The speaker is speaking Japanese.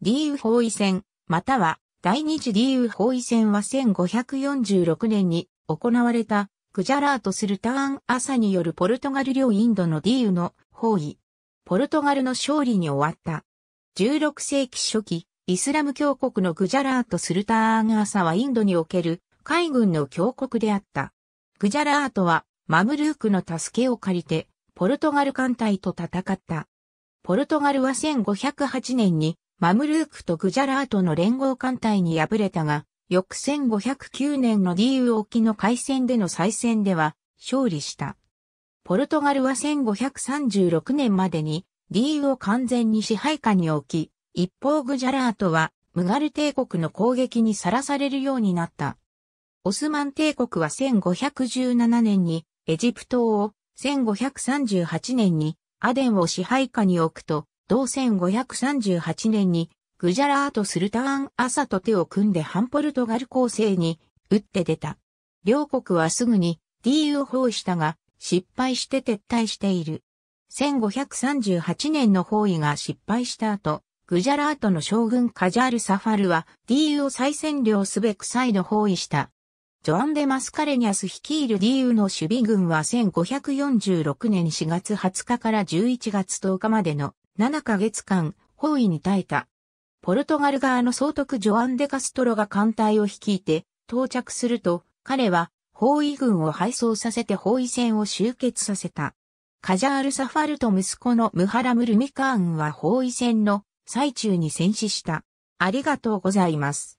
DU 包囲戦、または第二次 DU 包囲戦は1546年に行われたクジャラート・スルターン・アサによるポルトガル領インドの DU の包囲。ポルトガルの勝利に終わった。16世紀初期、イスラム教国のグジャラート・スルターン・アサはインドにおける海軍の強国であった。グジャラートはマムルークの助けを借りて、ポルトガル艦隊と戦った。ポルトガルは1508年にマムルークとグジャラートの連合艦隊に敗れたが、翌1509年のディーウ沖の海戦での再戦では勝利した。ポルトガルは1536年までにディーウを完全に支配下に置き、一方グジャラートはムガル帝国の攻撃にさらされるようになった。オスマン帝国は1517年にエジプトを、1538年にアデンを支配下に置くと、同1538年にグジャラート・スルターン・アサと手を組んで反ポルトガル構成に打って出た。両国はすぐに D を包囲したが失敗して撤退している。1538年の包囲が失敗した後、グジャラートの将軍カジャール・サファルは D を再占領すべく再度包囲した。ジョアン・デ・マスカレニャス率いる DU の守備軍は1546年4月20日から11月10日までの7ヶ月間、包囲に耐えた。ポルトガル側の総督ジョアン・デ・カストロが艦隊を率いて到着すると、彼は包囲軍を敗走させて包囲戦を終結させた。カジャール・サファルと息子のムハラム・ルミカーンは包囲戦の最中に戦死した。ありがとうございます。